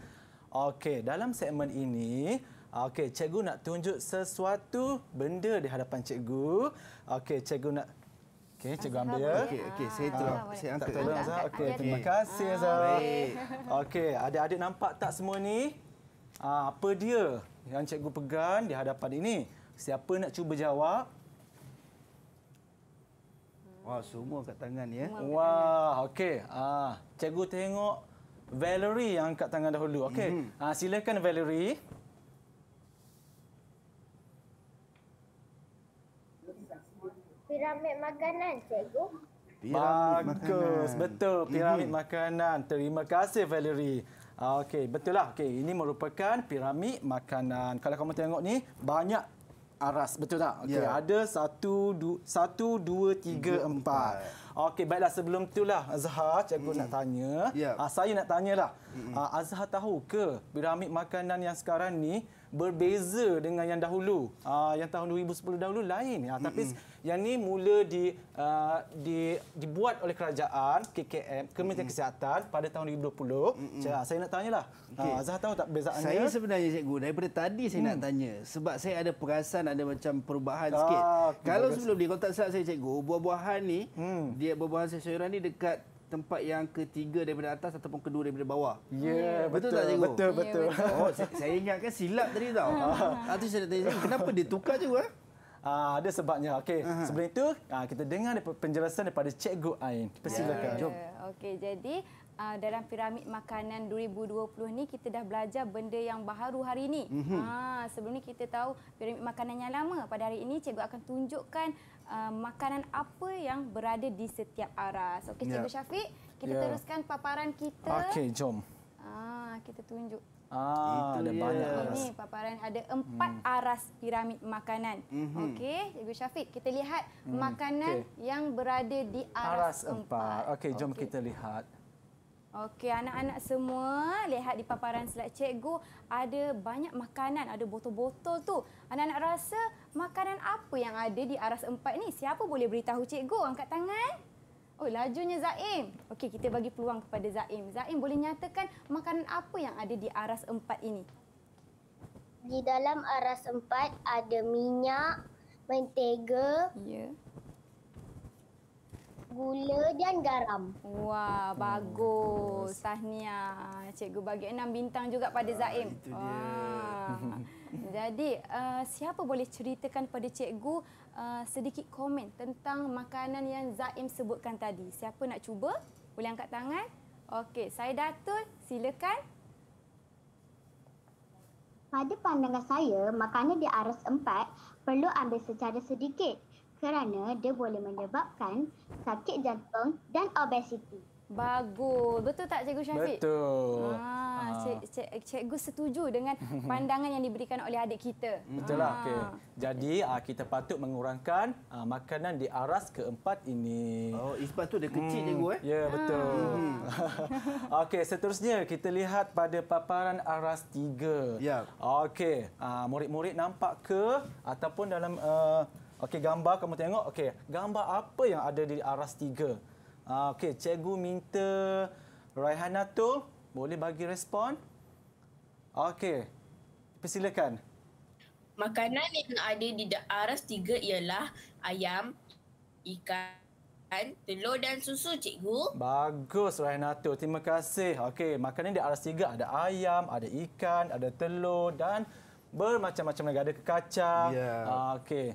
Okey, dalam segmen ini, okey, cikgu nak tunjuk sesuatu benda di hadapan cikgu. Okey, cikgu nak Okey, cikgu ambil ya. Okey, okey, saya tolong. Ah, saya angkat. Tolong Azhar. Okey, terima kasih ah. Azhar. Okey, adik-adik nampak tak semua ni? Ah, apa dia yang cikgu pegang di hadapan ini? Siapa nak cuba jawab? Wah, semua kat tangan ya. Wah, okey. Ah, cikgu tengok Valerie yang angkat tangan dahulu. Okey. Hmm. Ah, silakan Valerie. piramid makanan, cikgu. Bagus, betul. Piramid makanan. Terima kasih, Valerie. Ah, okey, betul lah. Okey, ini merupakan piramid makanan. Kalau kamu tengok ni, banyak aras, betul tak? Okey, yeah. ada satu, du, satu, dua, tiga, tiga empat. empat. Okey, baiklah sebelum tu lah Azhar, cikgu mm. nak tanya. Yeah. Ya. saya nak tanya lah. -mm. Uh, Azhar tahu ke piramid makanan yang sekarang ni berbeza dengan yang dahulu uh, yang tahun 2010 dahulu lain uh, tapi mm -mm. yang ini mula di, uh, di dibuat oleh kerajaan KKM Kementerian mm -mm. Kesihatan pada tahun 2020 mm -mm. Cara, saya nak tanyalah okay. uh, Zah tahu tak bezaannya saya sebenarnya cikgu daripada tadi saya mm. nak hmm. tanya sebab saya ada perasan ada macam perubahan ah, sikit kalau sebelum ni kalau tak silap saya cikgu buah-buahan ni mm. dia buah-buahan sayuran ni dekat tempat yang ketiga daripada atas ataupun kedua daripada bawah. Ya, yeah, hmm. betul, betul tak cikgu? Betul, ya, betul. Oh, saya, saya ingat kan silap tadi tau. Ah, tu saya tanya kenapa dia tukar je eh? Ah, ada sebabnya. Okey, uh-huh. sebelum itu ah, kita dengar penjelasan daripada Cikgu Ain. Persilakan. Ya. Yeah. Jom. Ya, okey, jadi Uh, dalam piramid makanan 2020 ni kita dah belajar benda yang baharu hari ini. Mm-hmm. Ha ah, sebelum ni kita tahu piramid makanan yang lama. Pada hari ini cikgu akan tunjukkan Um, makanan apa yang berada di setiap aras. Okey, ya. Cikgu yeah. Syafiq, kita yeah. teruskan paparan kita. Okey, jom. Ah, kita tunjuk. Ah, ada yeah. banyak aras. Ini paparan ada empat hmm. aras piramid makanan. Mm-hmm. Okey, Cikgu Syafiq, kita lihat hmm. makanan okay. yang berada di aras, aras empat. Okey, jom okay. kita lihat. Okey anak-anak semua lihat di paparan slide cikgu ada banyak makanan ada botol-botol tu anak-anak rasa makanan apa yang ada di aras empat ni? Siapa boleh beritahu cikgu? Angkat tangan. Oh, lajunya Zaim. Okey, kita bagi peluang kepada Zaim. Zaim boleh nyatakan makanan apa yang ada di aras empat ini? Di dalam aras empat ada minyak, mentega, ya. gula dan garam. Wah, hmm, bagus. Tahniah. Cikgu bagi enam bintang juga pada ah, Zaim. Ah, Wah. Jadi uh, siapa boleh ceritakan pada cikgu uh, sedikit komen tentang makanan yang Zaim sebutkan tadi? Siapa nak cuba? Boleh angkat tangan? Okey, saya Datul, silakan. Pada pandangan saya, makanan di aras empat perlu ambil secara sedikit kerana dia boleh menyebabkan sakit jantung dan obesiti. Bagus. Betul tak Cikgu Syafiq? Betul. Ha, cik, cik, Cikgu setuju dengan pandangan yang diberikan oleh adik kita. Betul lah. Ah, okay. Jadi kita patut mengurangkan makanan di aras keempat ini. Oh, Isbat tu dah kecil Cikgu. Eh? Hmm. Eh? Ya, betul. Hmm. Okey, seterusnya kita lihat pada paparan aras tiga. Ya. Okey, murid-murid nampak ke ataupun dalam... Uh, Okey, gambar kamu tengok. Okey, gambar apa yang ada di aras tiga? Ah, Okey, cikgu minta Raihana tu boleh bagi respon. Okey, persilakan. Makanan yang ada di daerah tiga ialah ayam, ikan, telur dan susu, cikgu. Bagus, Raihana tu. Terima kasih. Okey, makanan di aras tiga ada ayam, ada ikan, ada telur dan bermacam-macam lagi. Ada kacang. Ya. Yeah. Okey.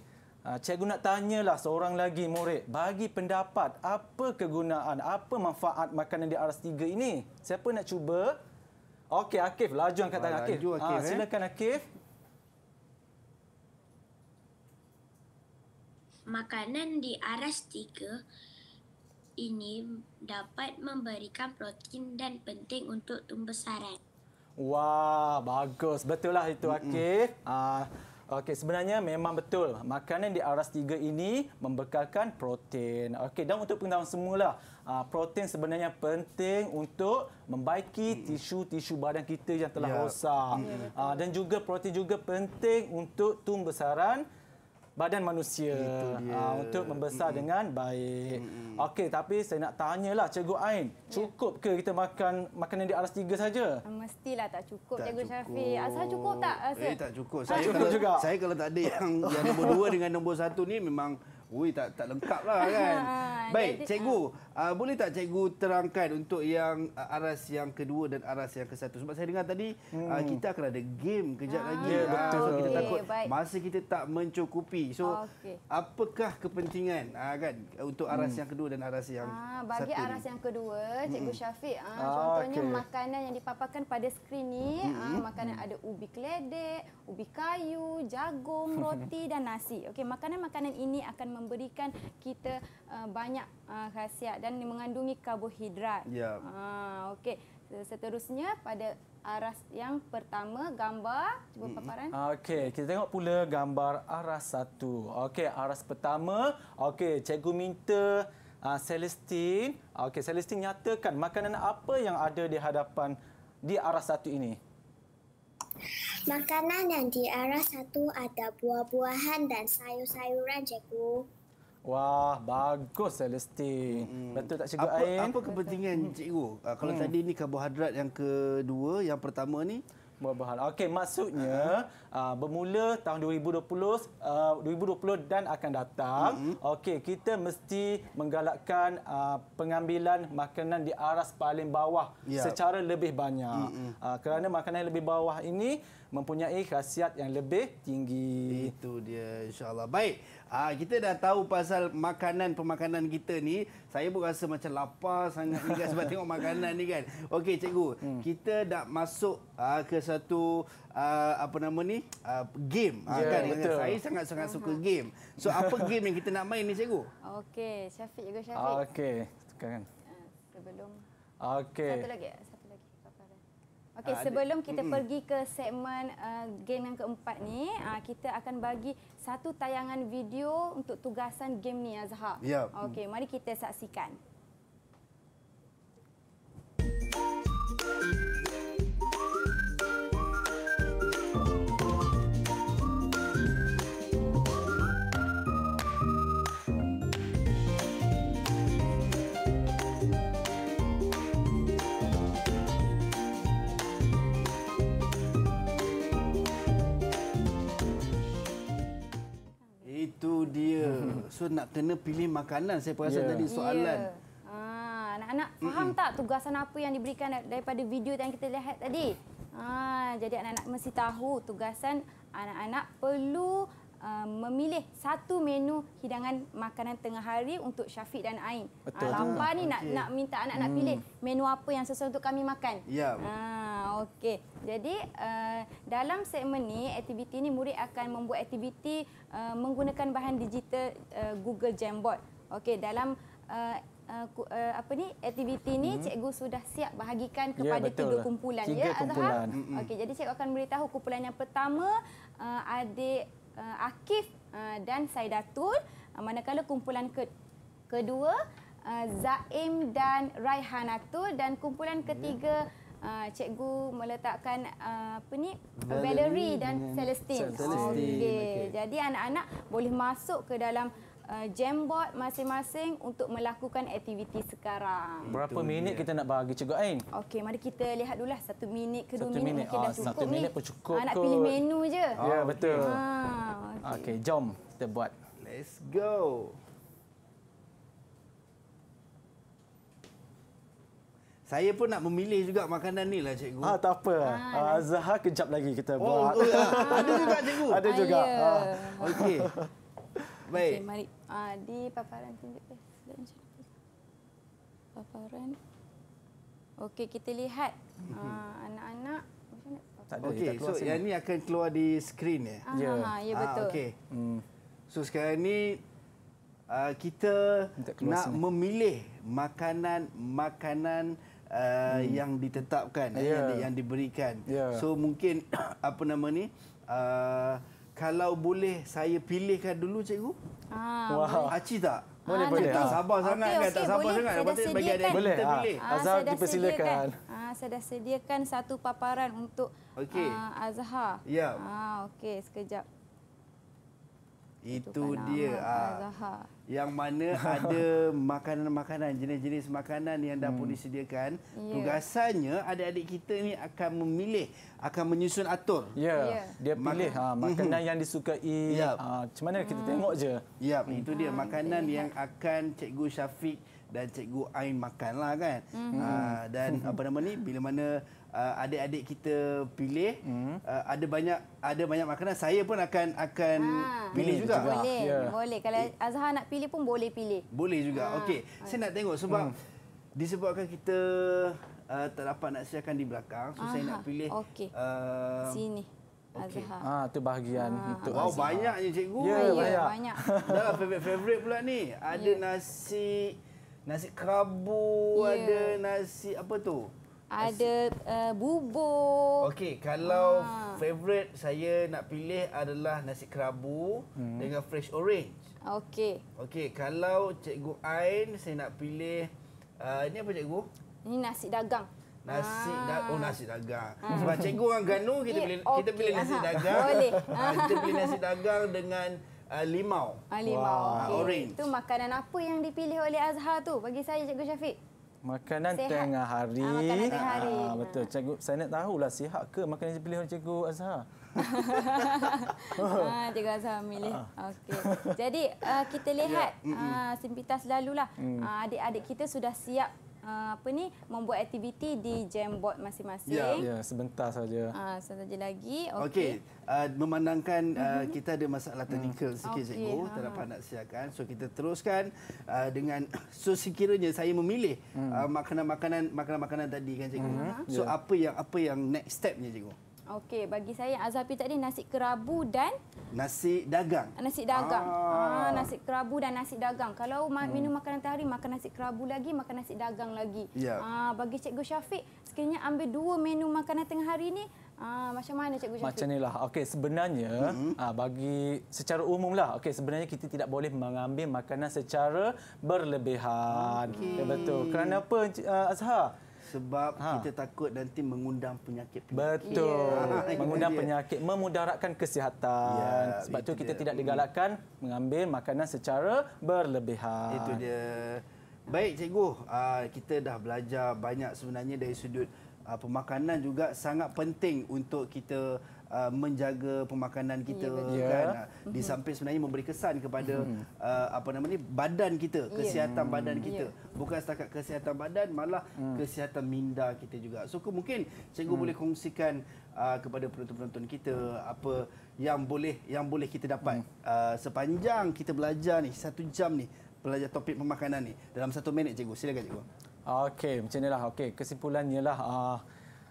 Ah, cikgu nak tanyalah seorang lagi murid, bagi pendapat apa kegunaan, apa manfaat makanan di aras tiga ini? Siapa nak cuba? Okey, Akif, laju lah, angkat tangan Akif. Laju, Akif. Ha, silakan Akif. Makanan di aras tiga ini dapat memberikan protein dan penting untuk tumbesaran. Wah, bagus. Betul lah itu Akif. mm-hmm. ha. Okey, sebenarnya memang betul. Makanan di aras tiga ini membekalkan protein. Okey, dan untuk pengetahuan semula, ah, protein sebenarnya penting untuk membaiki hmm. tisu-tisu badan kita yang telah yeah. rosak. Yeah, hmm. dan juga protein juga penting untuk tumbesaran badan manusia dia. Ah, untuk membesar mm -hmm. dengan baik. Mm -hmm. Okey, tapi saya nak tanyalah Cikgu Ain, ya. cukup ke kita makan makanan di aras tiga saja? Ah, mestilah tak cukup tak Cikgu Syafiq. Asal ah, cukup tak? Asal? Eh, tak cukup. Saya cukup kalau, juga. Saya kalau tak ada yang, yang nombor dua dengan nombor satu ni memang... Ui, tak tak lengkap lah kan. Ha, baik, cikgu. Ha. Uh, boleh tak cikgu terangkan untuk yang uh, aras yang kedua dan aras yang ke satu? Sebab saya dengar tadi, uh, hmm. uh, kita akan ada game kejap ah. lagi. Ya, ah, betul. Uh, kita takut okay, masa kita tak mencukupi. So, oh, okay. apakah kepentingan uh, kan untuk aras hmm. yang kedua dan aras yang ah, bagi satu? Bagi aras ini? yang kedua, cikgu hmm. Syafiq. Uh, ah, contohnya, okay. makanan yang dipaparkan pada skrin ni. Hmm. Uh, makanan hmm. ada ubi keledek, ubi kayu, jagung, roti dan nasi. Okey, makanan-makanan ini akan memberikan kita uh, banyak uh, khasiat dan mengandungi karbohidrat. Ya. Ha uh, okey. Seterusnya pada aras yang pertama gambar cuba paparan. Ah, okey, kita tengok pula gambar aras satu. Okey, aras pertama. Okey, cikgu minta uh, Celestine. Okey, Celestine nyatakan makanan apa yang ada di hadapan di aras satu ini. Makanan yang di arah satu ada buah-buahan dan sayur-sayuran, cikgu. Wah, bagus Celesti. Hmm. Betul tak cikgu apa, Ain? Apa kepentingan cikgu? Uh, kalau hmm. tadi ni karbohidrat yang kedua, yang pertama ni berbahala. Okey, maksudnya uh, bermula tahun 2020 uh, 2020 dan akan datang. Mm-hmm. Okey, kita mesti menggalakkan uh, pengambilan makanan di aras paling bawah yep. Ya. secara lebih banyak. Mm-hmm. Uh, kerana makanan yang lebih bawah ini mempunyai khasiat yang lebih tinggi. Itu dia insya-Allah. Baik. Ah, kita dah tahu pasal makanan pemakanan kita ni. Saya pun rasa macam lapar sangat ni kan sebab tengok makanan ni kan. Okey cikgu, hmm. kita dah masuk uh, ke satu uh, apa nama ni? Uh, game. Ha, yeah, ya, kan? betul. Saya sangat-sangat suka game. So apa game yang kita nak main ni cikgu? Okey, Syafiq juga Syafiq. Okey, tukar kan. Sebelum Okey. Satu lagi. Okey, ah, sebelum kita mm-hmm. pergi ke segmen uh, game yang keempat ni, uh, kita akan bagi satu tayangan video untuk tugasan game ni Azhar. Yeah. Okey, mari kita saksikan. So nak kena pilih makanan saya rasa yeah. tadi soalan. Yeah. Ya. Ha anak-anak faham mm -hmm. tak tugasan apa yang diberikan daripada video yang kita lihat tadi? Ha jadi anak-anak mesti tahu tugasan anak-anak perlu Uh, memilih satu menu hidangan makanan tengah hari untuk Syafiq dan Ain. Betul. Uh, ah, lampar ni okay. nak nak minta anak-anak hmm. pilih menu apa yang sesuai untuk kami makan. Ya. Yeah. Uh. Okey. Jadi uh, dalam segmen ni, aktiviti ni murid akan membuat aktiviti uh, menggunakan bahan digital uh, Google Jamboard. Okey, dalam uh, uh, uh, apa ni aktiviti ni hmm. cikgu sudah siap bahagikan ya, kepada ya, tiga lah. kumpulan tiga ya Azhar. Okey, jadi cikgu akan beritahu kumpulan yang pertama uh, adik uh, Akif uh, dan Saidatul, uh, manakala kumpulan ke kedua Zaim dan Raihanatul dan kumpulan ketiga yeah uh, cikgu meletakkan uh, apa ni Valerie, Valerie dan yeah. Celestine. Celestine. Oh, okey. Okay. Jadi anak-anak boleh masuk ke dalam uh, ah, jamboard masing-masing untuk melakukan aktiviti sekarang. Berapa Itu minit dia. Ya. kita nak bagi cikgu Ain? Okey, mari kita lihat dulu lah satu minit ke satu dua minit. minit. Okay, oh, dah satu minit pun cukup. Anak pilih menu je. Oh, ya, yeah, betul. Okey, okay, jom kita buat. Let's go. Saya pun nak memilih juga makanan ni lah cikgu. Ah, tak apa. Ah, ah Azhar kejap lagi kita oh, buat. Oh, ah. Ada juga cikgu. Ada juga. Ah, ah. Okey. Baik. Okay, mari. Ah, di paparan tunjuk eh. Dan Paparan. Okey, kita lihat mhm. ah, anak-anak ah, Okey, so sini. yang ni akan keluar di skrin ya. Ah, ya, ah, ya betul. Ah, Okey. Hmm. So sekarang ni uh, kita nak sini. memilih makanan-makanan uh, hmm. yang ditetapkan yeah. yang, di, yang diberikan. Yeah. So mungkin apa nama ni? Uh, kalau boleh saya pilihkan dulu cikgu. Ah, wow. Aci ah, tak? Ah, boleh, ah, boleh. Tak sabar okay, sangat okay, kan? Tak sabar sangat. Lepas bagi adik boleh. kita pilih. Ah, Azhar dipersilakan. Ah, saya dah sediakan satu paparan untuk okay. uh, Azhar. Ya. Yeah. Ah, Okey, sekejap. Itu Tukan dia. Ah. Azhar yang mana ada makanan-makanan jenis-jenis makanan yang dah pun hmm. disediakan yeah. tugasannya adik-adik kita ni akan memilih akan menyusun atur ya yeah. yeah. dia pilih ha, mhm. makanan yang disukai yep. ha, macam mana kita hmm. tengok je ya yep. itu dia ah, makanan yang akan cikgu Syafiq dan cikgu Ain makanlah kan ha, dan apa nama ni bila mana Uh, adik-adik kita pilih mm. uh, ada banyak ada banyak makanan saya pun akan akan ha. pilih juga boleh yeah. boleh kalau ya. Azhar nak pilih pilih pun boleh pilih. Boleh juga. Ha. Okey. Ah. Saya nak tengok sebab hmm. disebabkan kita uh, tak dapat nak siarkan di belakang. So Aha. saya nak pilih okay. uh, sini. Okay. Ah ha, tu bahagian ha, ah. untuk Wow, banyak je cikgu. Ya, yeah, banyak. Dah lah, favorite favorite pula ni. Ada yeah. nasi nasi kerabu, yeah. ada nasi apa tu? Ada uh, bubur. Okey, kalau ha. favorite saya nak pilih adalah nasi kerabu hmm. dengan fresh orange. Okey. Okey, kalau cikgu Ain saya nak pilih uh, ini apa cikgu? Ini nasi dagang. Nasi ah. da- oh nasi dagang. Ah. Sebab cikgu orang Ganu kita pilih okay. kita pilih nasi dagang. Boleh. Uh, kita pilih nasi dagang dengan uh, limau. Ah, limau. Wow. Okay. Orange. Itu makanan apa yang dipilih oleh Azhar tu bagi saya cikgu Syafiq? Makanan sihat. tengah hari. Ha, makanan tengah hari. Ha, betul. Cikgu, saya nak tahulah sihat ke makanan yang dipilih oleh Cikgu Azhar ha, Cikgu milih, memilih. Ah. Okay. Jadi uh, kita lihat ya. uh, simpitas lalulah. Hmm. Uh, ah, adik-adik kita sudah siap uh, apa ni membuat aktiviti di jam jamboard masing-masing. Ya, ya sebentar saja. Uh, sebentar lagi. Okey. Okay. Uh, memandangkan uh, kita ada masalah teknikal mm. sikit okay. cikgu ha, tak dapat ha. nak siapkan so kita teruskan uh, dengan so sekiranya saya memilih mm. makanan-makanan makanan-makanan tadi kan cikgu mm-hmm. so yeah. apa yang apa yang next stepnya cikgu Okey, bagi saya Azhafi tadi nasi kerabu dan nasi dagang. Nasi dagang. Ah, ah nasi kerabu dan nasi dagang. Kalau hmm. minum makanan tehari makan nasi kerabu lagi, makan nasi dagang lagi. Yeah. Ah, bagi Cikgu Syafiq, sekiranya ambil dua menu makanan tengah hari ni Ah, macam mana cikgu Syafiq? Macam inilah. Okey, sebenarnya mm -hmm. Ah, bagi secara umumlah. Okey, sebenarnya kita tidak boleh mengambil makanan secara berlebihan. Okay. Ya, betul. Kenapa ah, Azhar? sebab ha. kita takut nanti mengundang penyakit penyakit. Betul. Ya. Mengundang penyakit memudaratkan kesihatan. Ya, sebab itu kita dia. tidak hmm. digalakkan mengambil makanan secara berlebihan. Itu dia. Baik cikgu, ah, kita dah belajar banyak sebenarnya dari sudut ah, pemakanan juga sangat penting untuk kita Uh, menjaga pemakanan kita yeah. Ya, kan yeah. Uh, di samping sebenarnya memberi kesan kepada hmm. uh, apa nama ni badan kita yeah. kesihatan hmm. badan ya. kita yeah. bukan setakat kesihatan badan malah mm. kesihatan minda kita juga so mungkin cikgu mm. boleh kongsikan uh, kepada penonton-penonton kita apa yang boleh yang boleh kita dapat mm. uh, sepanjang kita belajar ni satu jam ni belajar topik pemakanan ni dalam satu minit cikgu silakan cikgu Okey, macam inilah. Okey, kesimpulannya lah. Uh,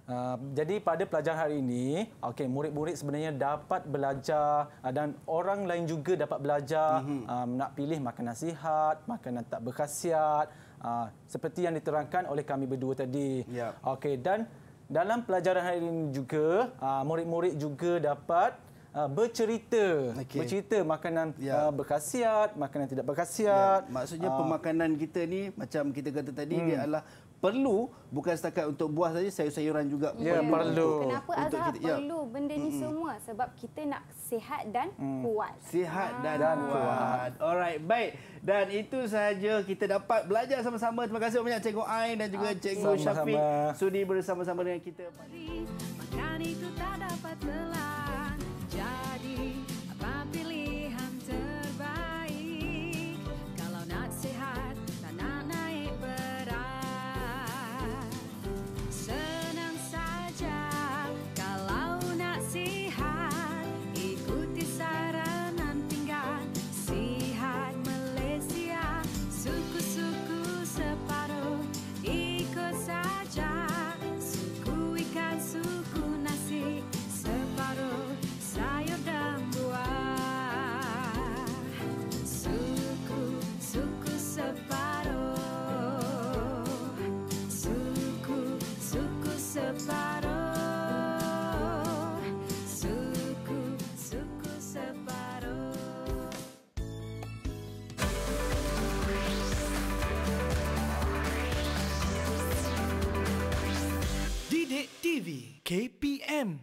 Uh, jadi pada pelajaran hari ini, okay, murid-murid sebenarnya dapat belajar uh, dan orang lain juga dapat belajar mm-hmm. um, nak pilih makanan sihat, makanan tak berkhasiat, uh, seperti yang diterangkan oleh kami berdua tadi. Yep. Ya. Okey dan dalam pelajaran hari ini juga uh, murid-murid juga dapat uh, bercerita okay. bercerita makanan yeah. Ya. uh, berkhasiat, makanan tidak berkhasiat. Yeah. Maksudnya uh, pemakanan kita ni macam kita kata tadi hmm. dia adalah perlu bukan setakat untuk buah saja sayur-sayuran juga yeah, perlu. perlu kenapa untuk azhar kita, ya. perlu ya. benda ni semua sebab kita nak sihat dan hmm. kuat sihat ah. dan, dan kuat alright baik dan itu sahaja kita dapat belajar sama-sama terima kasih banyak cikgu Ain dan juga okay. cikgu Syafiq sudi bersama-sama dengan kita makan itu tak dapat telan jadi apa pilih KPM